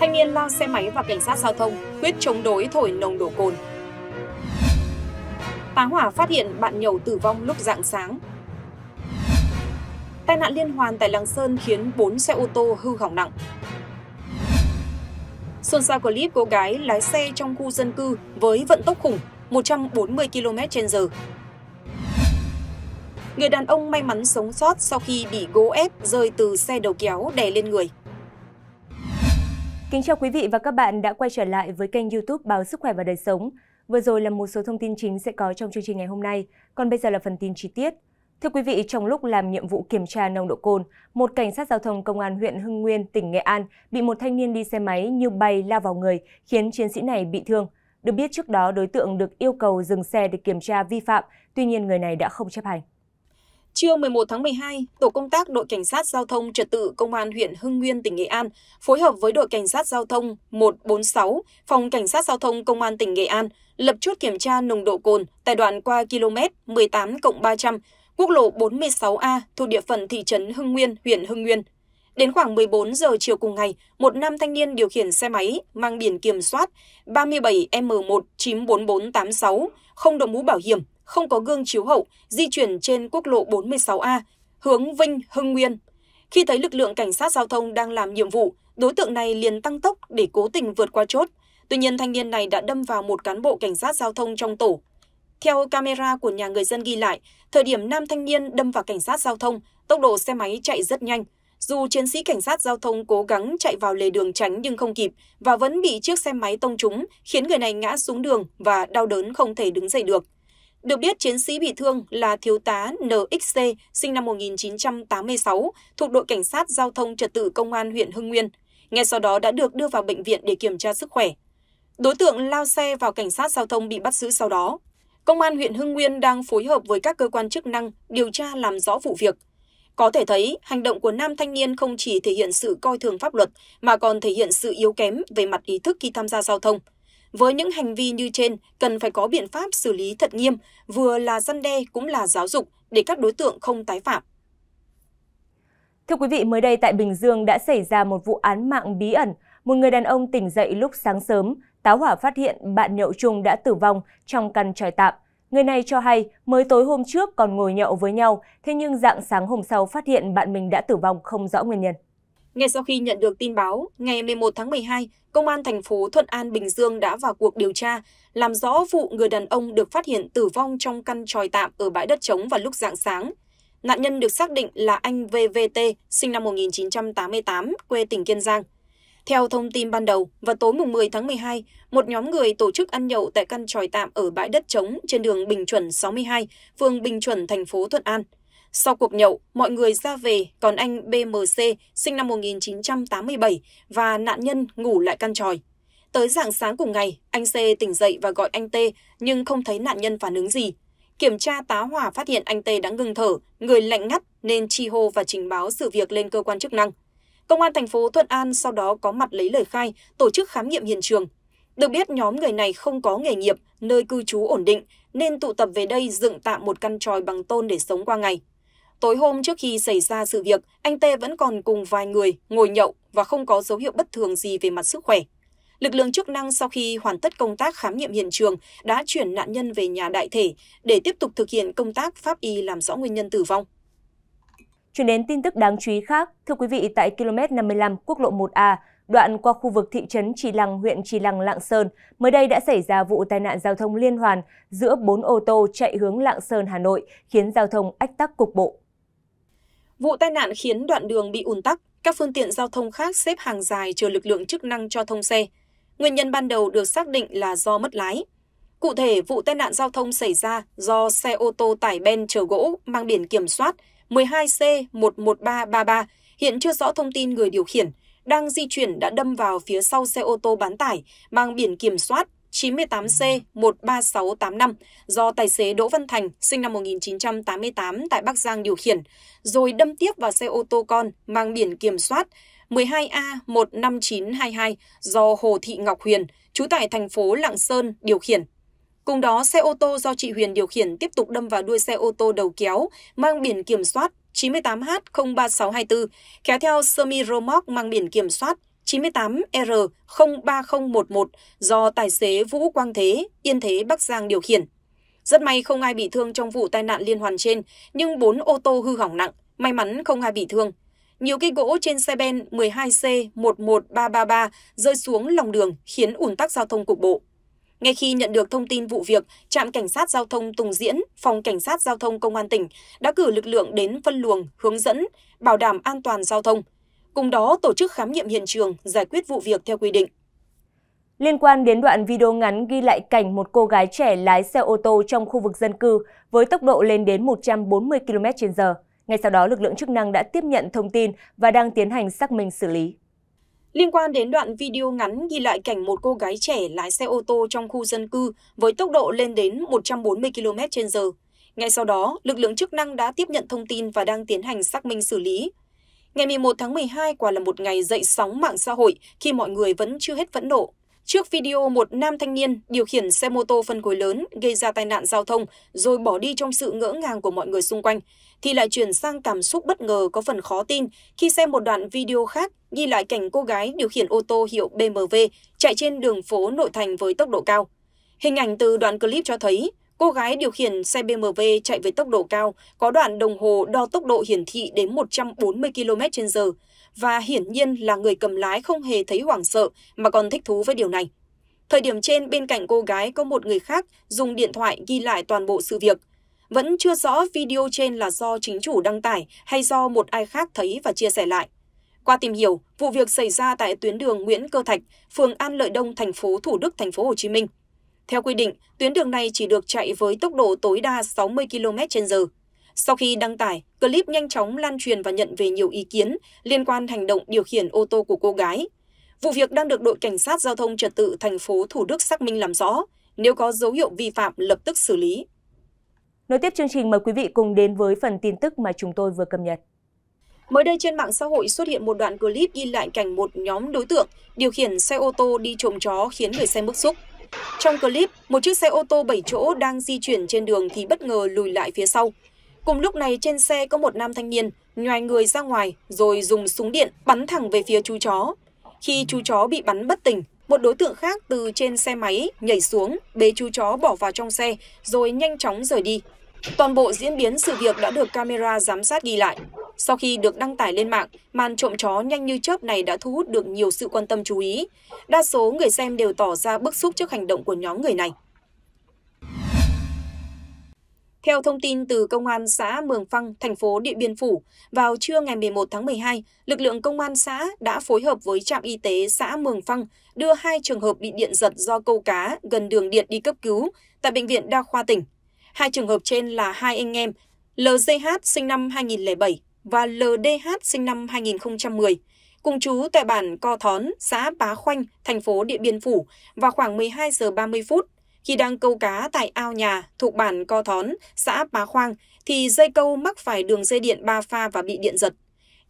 Thanh niên lao xe máy vào cảnh sát giao thông, quyết chống đối thổi nồng độ cồn. Tá hỏa phát hiện bạn nhậu tử vong lúc dạng sáng. Tai nạn liên hoàn tại Lạng Sơn khiến 4 xe ô tô hư hỏng nặng. Xuân sao clip cô gái lái xe trong khu dân cư với vận tốc khủng 140 km h Người đàn ông may mắn sống sót sau khi bị gỗ ép rơi từ xe đầu kéo đè lên người. Kính chào quý vị và các bạn đã quay trở lại với kênh youtube Báo Sức Khỏe và Đời Sống. Vừa rồi là một số thông tin chính sẽ có trong chương trình ngày hôm nay, còn bây giờ là phần tin chi tiết. Thưa quý vị, trong lúc làm nhiệm vụ kiểm tra nồng độ cồn, một cảnh sát giao thông công an huyện Hưng Nguyên, tỉnh Nghệ An bị một thanh niên đi xe máy như bay lao vào người, khiến chiến sĩ này bị thương. Được biết trước đó, đối tượng được yêu cầu dừng xe để kiểm tra vi phạm, tuy nhiên người này đã không chấp hành. Trưa 11 tháng 12, Tổ công tác đội cảnh sát giao thông trật tự Công an huyện Hưng Nguyên, tỉnh Nghệ An phối hợp với đội cảnh sát giao thông 146, phòng cảnh sát giao thông Công an tỉnh Nghệ An lập chốt kiểm tra nồng độ cồn tại đoạn qua km 18 300, quốc lộ 46A thuộc địa phận thị trấn Hưng Nguyên, huyện Hưng Nguyên. Đến khoảng 14 giờ chiều cùng ngày, một nam thanh niên điều khiển xe máy mang biển kiểm soát 37 m 194486 không đội mũ bảo hiểm, không có gương chiếu hậu, di chuyển trên quốc lộ 46A, hướng Vinh, Hưng Nguyên. Khi thấy lực lượng cảnh sát giao thông đang làm nhiệm vụ, đối tượng này liền tăng tốc để cố tình vượt qua chốt. Tuy nhiên thanh niên này đã đâm vào một cán bộ cảnh sát giao thông trong tổ. Theo camera của nhà người dân ghi lại, thời điểm nam thanh niên đâm vào cảnh sát giao thông, tốc độ xe máy chạy rất nhanh. Dù chiến sĩ cảnh sát giao thông cố gắng chạy vào lề đường tránh nhưng không kịp và vẫn bị chiếc xe máy tông trúng, khiến người này ngã xuống đường và đau đớn không thể đứng dậy được. Được biết, chiến sĩ bị thương là thiếu tá NXC, sinh năm 1986, thuộc đội Cảnh sát Giao thông Trật tự Công an huyện Hưng Nguyên. Ngay sau đó đã được đưa vào bệnh viện để kiểm tra sức khỏe. Đối tượng lao xe vào cảnh sát giao thông bị bắt giữ sau đó. Công an huyện Hưng Nguyên đang phối hợp với các cơ quan chức năng điều tra làm rõ vụ việc. Có thể thấy, hành động của nam thanh niên không chỉ thể hiện sự coi thường pháp luật mà còn thể hiện sự yếu kém về mặt ý thức khi tham gia giao thông với những hành vi như trên cần phải có biện pháp xử lý thật nghiêm vừa là dân đe cũng là giáo dục để các đối tượng không tái phạm Thưa quý vị, mới đây tại Bình Dương đã xảy ra một vụ án mạng bí ẩn. Một người đàn ông tỉnh dậy lúc sáng sớm, táo hỏa phát hiện bạn nhậu chung đã tử vong trong căn tròi tạm. Người này cho hay mới tối hôm trước còn ngồi nhậu với nhau, thế nhưng dạng sáng hôm sau phát hiện bạn mình đã tử vong không rõ nguyên nhân. Ngay sau khi nhận được tin báo, ngày 11 tháng 12, Công an thành phố Thuận An, Bình Dương đã vào cuộc điều tra, làm rõ vụ người đàn ông được phát hiện tử vong trong căn tròi tạm ở bãi đất trống vào lúc dạng sáng. Nạn nhân được xác định là anh VVT, sinh năm 1988, quê tỉnh Kiên Giang. Theo thông tin ban đầu, vào tối 10 tháng 12, một nhóm người tổ chức ăn nhậu tại căn tròi tạm ở bãi đất trống trên đường Bình Chuẩn 62, phường Bình Chuẩn, thành phố Thuận An – sau cuộc nhậu, mọi người ra về, còn anh BMC sinh năm 1987 và nạn nhân ngủ lại căn tròi. Tới dạng sáng cùng ngày, anh C tỉnh dậy và gọi anh T nhưng không thấy nạn nhân phản ứng gì. Kiểm tra tá hỏa phát hiện anh T đã ngừng thở, người lạnh ngắt nên chi hô và trình báo sự việc lên cơ quan chức năng. Công an thành phố Thuận An sau đó có mặt lấy lời khai, tổ chức khám nghiệm hiện trường. Được biết nhóm người này không có nghề nghiệp, nơi cư trú ổn định nên tụ tập về đây dựng tạm một căn tròi bằng tôn để sống qua ngày. Tối hôm trước khi xảy ra sự việc, anh Tê vẫn còn cùng vài người ngồi nhậu và không có dấu hiệu bất thường gì về mặt sức khỏe. Lực lượng chức năng sau khi hoàn tất công tác khám nghiệm hiện trường đã chuyển nạn nhân về nhà đại thể để tiếp tục thực hiện công tác pháp y làm rõ nguyên nhân tử vong. Chuyển đến tin tức đáng chú ý khác, thưa quý vị, tại km 55 quốc lộ 1A, đoạn qua khu vực thị trấn Trì Lăng, huyện Trì Lăng, Lạng Sơn, mới đây đã xảy ra vụ tai nạn giao thông liên hoàn giữa 4 ô tô chạy hướng Lạng Sơn, Hà Nội, khiến giao thông ách tắc cục bộ. Vụ tai nạn khiến đoạn đường bị ùn tắc, các phương tiện giao thông khác xếp hàng dài chờ lực lượng chức năng cho thông xe. Nguyên nhân ban đầu được xác định là do mất lái. Cụ thể, vụ tai nạn giao thông xảy ra do xe ô tô tải ben chở gỗ mang biển kiểm soát 12C11333, hiện chưa rõ thông tin người điều khiển, đang di chuyển đã đâm vào phía sau xe ô tô bán tải mang biển kiểm soát 98C 13685 do tài xế Đỗ Văn Thành, sinh năm 1988 tại Bắc Giang điều khiển, rồi đâm tiếp vào xe ô tô con mang biển kiểm soát 12A 15922 do Hồ Thị Ngọc Huyền, trú tại thành phố Lạng Sơn điều khiển. Cùng đó, xe ô tô do chị Huyền điều khiển tiếp tục đâm vào đuôi xe ô tô đầu kéo mang biển kiểm soát 98H03624, kéo theo semi remote mang biển kiểm soát chín mươi tám r ba nghìn một mươi một do tài xế Vũ Quang Thế, Yên Thế, Bắc Giang điều khiển. Rất may không ai bị thương trong vụ tai nạn liên hoàn trên, nhưng bốn ô tô hư hỏng nặng, may mắn không ai bị thương. Nhiều cây gỗ trên xe ben 12C11333 rơi xuống lòng đường khiến ủn tắc giao thông cục bộ. Ngay khi nhận được thông tin vụ việc, trạm cảnh sát giao thông Tùng Diễn, phòng cảnh sát giao thông công an tỉnh đã cử lực lượng đến phân luồng, hướng dẫn, bảo đảm an toàn giao thông – cùng đó tổ chức khám nghiệm hiện trường, giải quyết vụ việc theo quy định. Liên quan đến đoạn video ngắn ghi lại cảnh một cô gái trẻ lái xe ô tô trong khu vực dân cư với tốc độ lên đến 140 km/h. Ngay sau đó, lực lượng chức năng đã tiếp nhận thông tin và đang tiến hành xác minh xử lý. Liên quan đến đoạn video ngắn ghi lại cảnh một cô gái trẻ lái xe ô tô trong khu dân cư với tốc độ lên đến 140 km/h. Ngay sau đó, lực lượng chức năng đã tiếp nhận thông tin và đang tiến hành xác minh xử lý. Ngày 11 tháng 12 quả là một ngày dậy sóng mạng xã hội khi mọi người vẫn chưa hết phẫn nộ. Trước video một nam thanh niên điều khiển xe mô tô phân khối lớn gây ra tai nạn giao thông rồi bỏ đi trong sự ngỡ ngàng của mọi người xung quanh, thì lại chuyển sang cảm xúc bất ngờ có phần khó tin khi xem một đoạn video khác ghi lại cảnh cô gái điều khiển ô tô hiệu BMW chạy trên đường phố nội thành với tốc độ cao. Hình ảnh từ đoạn clip cho thấy Cô gái điều khiển xe BMW chạy với tốc độ cao, có đoạn đồng hồ đo tốc độ hiển thị đến 140 km/h và hiển nhiên là người cầm lái không hề thấy hoảng sợ mà còn thích thú với điều này. Thời điểm trên bên cạnh cô gái có một người khác dùng điện thoại ghi lại toàn bộ sự việc. Vẫn chưa rõ video trên là do chính chủ đăng tải hay do một ai khác thấy và chia sẻ lại. Qua tìm hiểu, vụ việc xảy ra tại tuyến đường Nguyễn Cơ Thạch, phường An Lợi Đông, thành phố Thủ Đức, thành phố Hồ Chí Minh. Theo quy định, tuyến đường này chỉ được chạy với tốc độ tối đa 60 km trên giờ. Sau khi đăng tải, clip nhanh chóng lan truyền và nhận về nhiều ý kiến liên quan hành động điều khiển ô tô của cô gái. Vụ việc đang được đội cảnh sát giao thông trật tự thành phố Thủ Đức xác minh làm rõ, nếu có dấu hiệu vi phạm lập tức xử lý. Nối tiếp chương trình mời quý vị cùng đến với phần tin tức mà chúng tôi vừa cập nhật. Mới đây trên mạng xã hội xuất hiện một đoạn clip ghi lại cảnh một nhóm đối tượng điều khiển xe ô tô đi trộm chó khiến người xem bức xúc. Trong clip, một chiếc xe ô tô 7 chỗ đang di chuyển trên đường thì bất ngờ lùi lại phía sau. Cùng lúc này trên xe có một nam thanh niên nhoài người ra ngoài rồi dùng súng điện bắn thẳng về phía chú chó. Khi chú chó bị bắn bất tỉnh, một đối tượng khác từ trên xe máy nhảy xuống, bế chú chó bỏ vào trong xe rồi nhanh chóng rời đi. Toàn bộ diễn biến sự việc đã được camera giám sát ghi lại. Sau khi được đăng tải lên mạng, màn trộm chó nhanh như chớp này đã thu hút được nhiều sự quan tâm chú ý. Đa số người xem đều tỏ ra bức xúc trước hành động của nhóm người này. Theo thông tin từ Công an xã Mường Phăng, thành phố Điện Biên Phủ, vào trưa ngày 11 tháng 12, lực lượng Công an xã đã phối hợp với trạm y tế xã Mường Phăng đưa hai trường hợp bị điện giật do câu cá gần đường điện đi cấp cứu tại Bệnh viện Đa khoa tỉnh. Hai trường hợp trên là hai anh em LGH sinh năm 2007 và LDH sinh năm 2010, cùng chú tại bản Co Thón, xã Bá Khoanh, thành phố Điện Biên Phủ vào khoảng 12 giờ 30 phút. Khi đang câu cá tại ao nhà thuộc bản Co Thón, xã Bá Khoang, thì dây câu mắc phải đường dây điện ba pha và bị điện giật.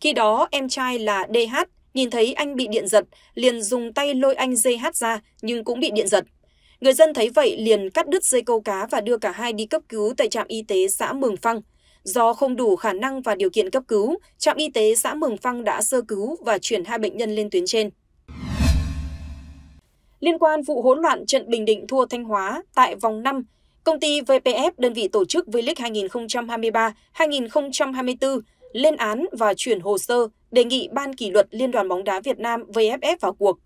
Khi đó, em trai là DH nhìn thấy anh bị điện giật, liền dùng tay lôi anh DH ra nhưng cũng bị điện giật. Người dân thấy vậy liền cắt đứt dây câu cá và đưa cả hai đi cấp cứu tại trạm y tế xã Mường Phăng. Do không đủ khả năng và điều kiện cấp cứu, trạm y tế xã Mường Phăng đã sơ cứu và chuyển hai bệnh nhân lên tuyến trên. Liên quan vụ hỗn loạn trận Bình Định thua Thanh Hóa tại vòng 5, công ty VPF đơn vị tổ chức V-League 2023-2024 lên án và chuyển hồ sơ đề nghị Ban kỷ luật Liên đoàn bóng đá Việt Nam VFF vào cuộc.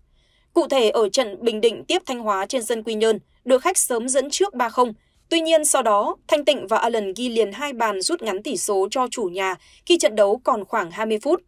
Cụ thể ở trận Bình Định tiếp Thanh Hóa trên sân Quy Nhơn, đội khách sớm dẫn trước 3-0 Tuy nhiên sau đó, Thanh Tịnh và Allen ghi liền hai bàn rút ngắn tỷ số cho chủ nhà khi trận đấu còn khoảng 20 phút.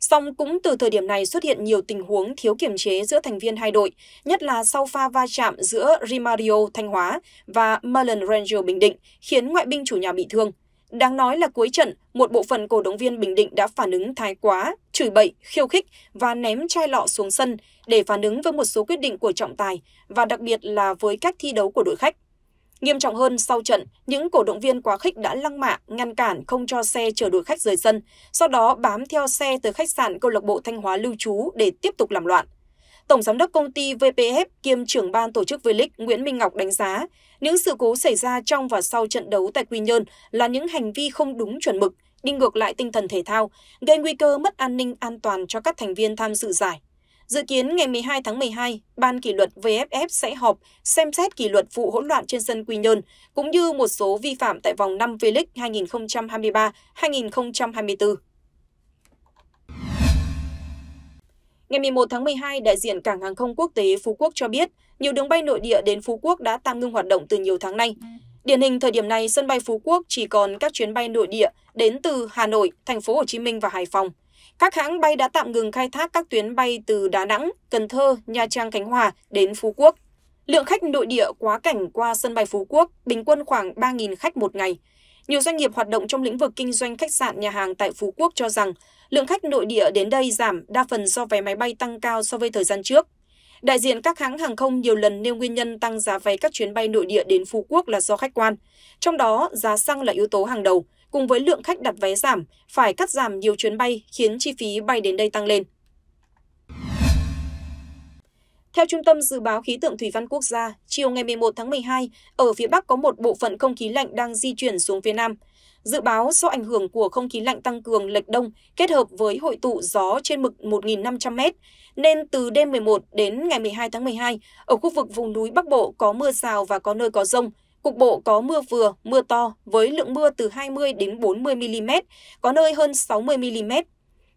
Song cũng từ thời điểm này xuất hiện nhiều tình huống thiếu kiểm chế giữa thành viên hai đội, nhất là sau pha va chạm giữa Rimario Thanh Hóa và Mullen Ranger Bình Định, khiến ngoại binh chủ nhà bị thương. Đáng nói là cuối trận, một bộ phận cổ động viên Bình Định đã phản ứng thái quá, chửi bậy, khiêu khích và ném chai lọ xuống sân để phản ứng với một số quyết định của trọng tài và đặc biệt là với cách thi đấu của đội khách. Nghiêm trọng hơn, sau trận, những cổ động viên quá khích đã lăng mạ, ngăn cản không cho xe chở đuổi khách rời sân, sau đó bám theo xe tới khách sạn câu lạc bộ Thanh Hóa lưu trú để tiếp tục làm loạn. Tổng giám đốc công ty VPF kiêm trưởng ban tổ chức V-League Nguyễn Minh Ngọc đánh giá, những sự cố xảy ra trong và sau trận đấu tại Quy Nhơn là những hành vi không đúng chuẩn mực, đi ngược lại tinh thần thể thao, gây nguy cơ mất an ninh an toàn cho các thành viên tham dự giải. Dự kiến ngày 12 tháng 12, Ban kỷ luật VFF sẽ họp xem xét kỷ luật vụ hỗn loạn trên sân Quy Nhơn, cũng như một số vi phạm tại vòng 5 V-League 2023-2024. Ngày 11 tháng 12, đại diện Cảng hàng không quốc tế Phú Quốc cho biết, nhiều đường bay nội địa đến Phú Quốc đã tạm ngưng hoạt động từ nhiều tháng nay. Điển hình thời điểm này, sân bay Phú Quốc chỉ còn các chuyến bay nội địa đến từ Hà Nội, thành phố Hồ Chí Minh và Hải Phòng – các hãng bay đã tạm ngừng khai thác các tuyến bay từ Đà Nẵng, Cần Thơ, Nha Trang, Khánh Hòa đến Phú Quốc. Lượng khách nội địa quá cảnh qua sân bay Phú Quốc bình quân khoảng 3.000 khách một ngày. Nhiều doanh nghiệp hoạt động trong lĩnh vực kinh doanh khách sạn nhà hàng tại Phú Quốc cho rằng lượng khách nội địa đến đây giảm đa phần do vé máy bay tăng cao so với thời gian trước. Đại diện các hãng hàng không nhiều lần nêu nguyên nhân tăng giá vé các chuyến bay nội địa đến Phú Quốc là do khách quan. Trong đó, giá xăng là yếu tố hàng đầu, cùng với lượng khách đặt vé giảm, phải cắt giảm nhiều chuyến bay khiến chi phí bay đến đây tăng lên. Theo Trung tâm Dự báo Khí tượng Thủy văn Quốc gia, chiều ngày 11 tháng 12, ở phía Bắc có một bộ phận không khí lạnh đang di chuyển xuống phía Nam. Dự báo do ảnh hưởng của không khí lạnh tăng cường lệch đông kết hợp với hội tụ gió trên mực 1.500m, nên từ đêm 11 đến ngày 12 tháng 12, ở khu vực vùng núi Bắc Bộ có mưa rào và có nơi có rông, cục bộ có mưa vừa, mưa to với lượng mưa từ 20 đến 40 mm, có nơi hơn 60 mm.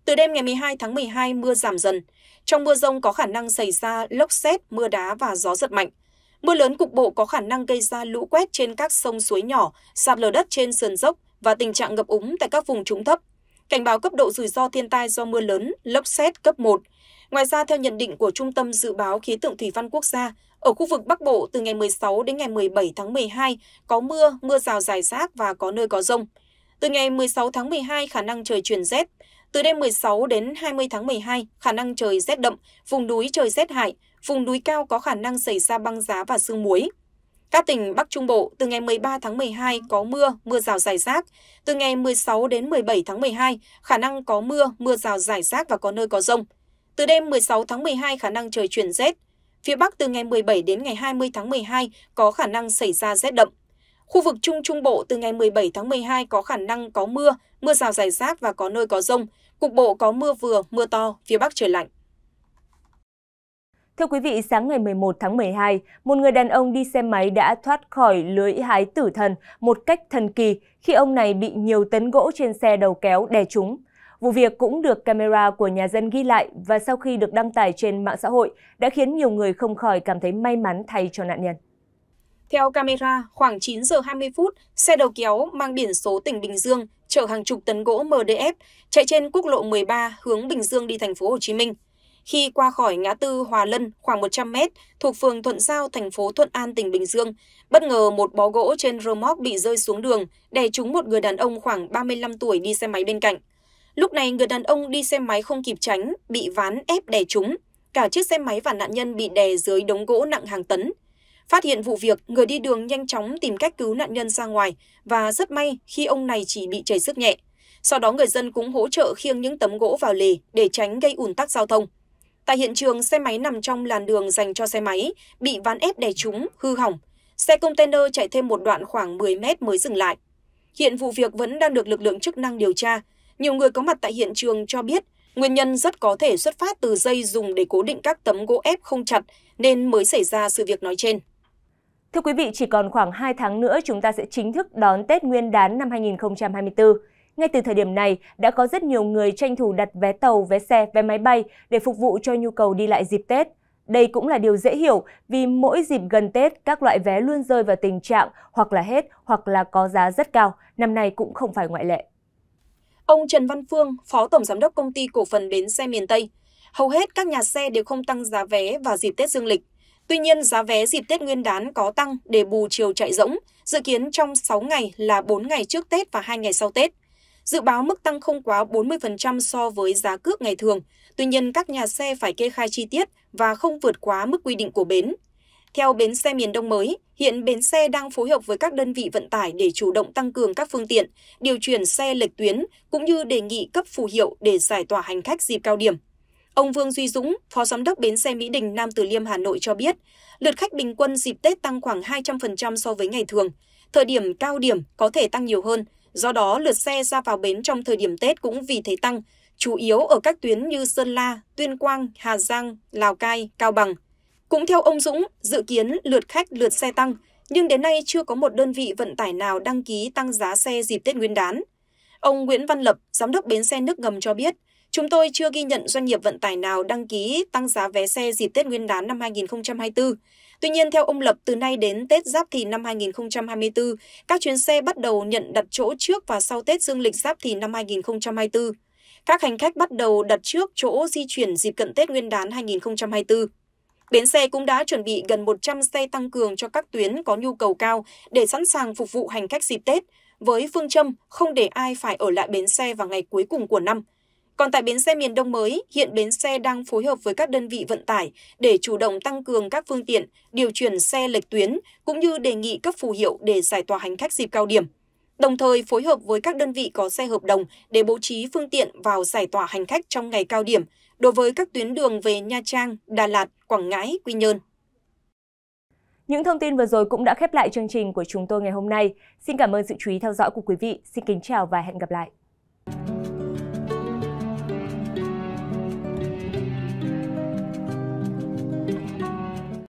Từ đêm ngày 12 tháng 12 mưa giảm dần. Trong mưa rông có khả năng xảy ra lốc xét, mưa đá và gió giật mạnh. Mưa lớn cục bộ có khả năng gây ra lũ quét trên các sông suối nhỏ, sạt lở đất trên sườn dốc, và tình trạng ngập úng tại các vùng trũng thấp, cảnh báo cấp độ rủi ro thiên tai do mưa lớn, lốc xét cấp một Ngoài ra, theo nhận định của Trung tâm Dự báo Khí tượng Thủy văn Quốc gia, ở khu vực Bắc Bộ từ ngày 16 đến ngày 17 tháng 12 có mưa, mưa rào rải rác và có nơi có rông. Từ ngày 16 tháng 12 khả năng trời chuyển rét. Từ đêm 16 đến 20 tháng 12 khả năng trời rét đậm, vùng núi trời rét hại, vùng núi cao có khả năng xảy ra băng giá và sương muối. Các tỉnh Bắc Trung Bộ từ ngày 13 tháng 12 có mưa, mưa rào rải rác. Từ ngày 16 đến 17 tháng 12 khả năng có mưa, mưa rào rải rác và có nơi có rông. Từ đêm 16 tháng 12 khả năng trời chuyển rét. Phía Bắc từ ngày 17 đến ngày 20 tháng 12 có khả năng xảy ra rét đậm. Khu vực Trung Trung Bộ từ ngày 17 tháng 12 có khả năng có mưa, mưa rào rải rác và có nơi có rông. Cục bộ có mưa vừa, mưa to, phía Bắc trời lạnh. Thưa quý vị, sáng ngày 11 tháng 12, một người đàn ông đi xe máy đã thoát khỏi lưới hái tử thần một cách thần kỳ khi ông này bị nhiều tấn gỗ trên xe đầu kéo đè trúng. Vụ việc cũng được camera của nhà dân ghi lại và sau khi được đăng tải trên mạng xã hội đã khiến nhiều người không khỏi cảm thấy may mắn thay cho nạn nhân. Theo camera, khoảng 9 giờ 20 phút, xe đầu kéo mang biển số tỉnh Bình Dương chở hàng chục tấn gỗ MDF chạy trên quốc lộ 13 hướng Bình Dương đi thành phố Hồ Chí Minh. Khi qua khỏi ngã tư Hòa Lân khoảng 100 mét thuộc phường Thuận Giao, thành phố Thuận An, tỉnh Bình Dương, bất ngờ một bó gỗ trên rơ móc bị rơi xuống đường, đè trúng một người đàn ông khoảng 35 tuổi đi xe máy bên cạnh. Lúc này người đàn ông đi xe máy không kịp tránh, bị ván ép đè trúng. Cả chiếc xe máy và nạn nhân bị đè dưới đống gỗ nặng hàng tấn. Phát hiện vụ việc, người đi đường nhanh chóng tìm cách cứu nạn nhân ra ngoài và rất may khi ông này chỉ bị chảy sức nhẹ. Sau đó người dân cũng hỗ trợ khiêng những tấm gỗ vào lề để tránh gây ủn tắc giao thông. Tại hiện trường, xe máy nằm trong làn đường dành cho xe máy, bị ván ép đè trúng, hư hỏng. Xe container chạy thêm một đoạn khoảng 10 mét mới dừng lại. Hiện vụ việc vẫn đang được lực lượng chức năng điều tra. Nhiều người có mặt tại hiện trường cho biết nguyên nhân rất có thể xuất phát từ dây dùng để cố định các tấm gỗ ép không chặt nên mới xảy ra sự việc nói trên. Thưa quý vị, chỉ còn khoảng 2 tháng nữa chúng ta sẽ chính thức đón Tết Nguyên đán năm 2024. Ngay từ thời điểm này, đã có rất nhiều người tranh thủ đặt vé tàu, vé xe, vé máy bay để phục vụ cho nhu cầu đi lại dịp Tết. Đây cũng là điều dễ hiểu vì mỗi dịp gần Tết, các loại vé luôn rơi vào tình trạng hoặc là hết hoặc là có giá rất cao. Năm nay cũng không phải ngoại lệ. Ông Trần Văn Phương, Phó Tổng Giám đốc Công ty Cổ phần Bến xe miền Tây, hầu hết các nhà xe đều không tăng giá vé vào dịp Tết Dương lịch. Tuy nhiên, giá vé dịp Tết Nguyên đán có tăng để bù chiều chạy rỗng, dự kiến trong 6 ngày là 4 ngày trước Tết và 2 ngày sau Tết. Dự báo mức tăng không quá 40% so với giá cước ngày thường, tuy nhiên các nhà xe phải kê khai chi tiết và không vượt quá mức quy định của bến. Theo bến xe miền Đông mới, hiện bến xe đang phối hợp với các đơn vị vận tải để chủ động tăng cường các phương tiện, điều chuyển xe lệch tuyến cũng như đề nghị cấp phù hiệu để giải tỏa hành khách dịp cao điểm. Ông Vương Duy Dũng, Phó Giám đốc Bến xe Mỹ Đình Nam Từ Liêm Hà Nội cho biết, lượt khách bình quân dịp Tết tăng khoảng 200% so với ngày thường. Thời điểm cao điểm có thể tăng nhiều hơn, Do đó, lượt xe ra vào bến trong thời điểm Tết cũng vì thế tăng, chủ yếu ở các tuyến như Sơn La, Tuyên Quang, Hà Giang, Lào Cai, Cao Bằng. Cũng theo ông Dũng, dự kiến lượt khách lượt xe tăng, nhưng đến nay chưa có một đơn vị vận tải nào đăng ký tăng giá xe dịp Tết Nguyên đán. Ông Nguyễn Văn Lập, giám đốc bến xe nước ngầm cho biết, Chúng tôi chưa ghi nhận doanh nghiệp vận tải nào đăng ký tăng giá vé xe dịp Tết Nguyên đán năm 2024. Tuy nhiên, theo ông Lập, từ nay đến Tết Giáp Thìn năm 2024, các chuyến xe bắt đầu nhận đặt chỗ trước và sau Tết Dương lịch Giáp Thìn năm 2024. Các hành khách bắt đầu đặt trước chỗ di chuyển dịp cận Tết Nguyên đán 2024. Bến xe cũng đã chuẩn bị gần 100 xe tăng cường cho các tuyến có nhu cầu cao để sẵn sàng phục vụ hành khách dịp Tết, với phương châm không để ai phải ở lại bến xe vào ngày cuối cùng của năm – còn tại bến xe miền Đông mới, hiện bến xe đang phối hợp với các đơn vị vận tải để chủ động tăng cường các phương tiện, điều chuyển xe lệch tuyến, cũng như đề nghị cấp phù hiệu để giải tỏa hành khách dịp cao điểm. Đồng thời phối hợp với các đơn vị có xe hợp đồng để bố trí phương tiện vào giải tỏa hành khách trong ngày cao điểm đối với các tuyến đường về Nha Trang, Đà Lạt, Quảng Ngãi, Quy Nhơn. Những thông tin vừa rồi cũng đã khép lại chương trình của chúng tôi ngày hôm nay. Xin cảm ơn sự chú ý theo dõi của quý vị. Xin kính chào và hẹn gặp lại.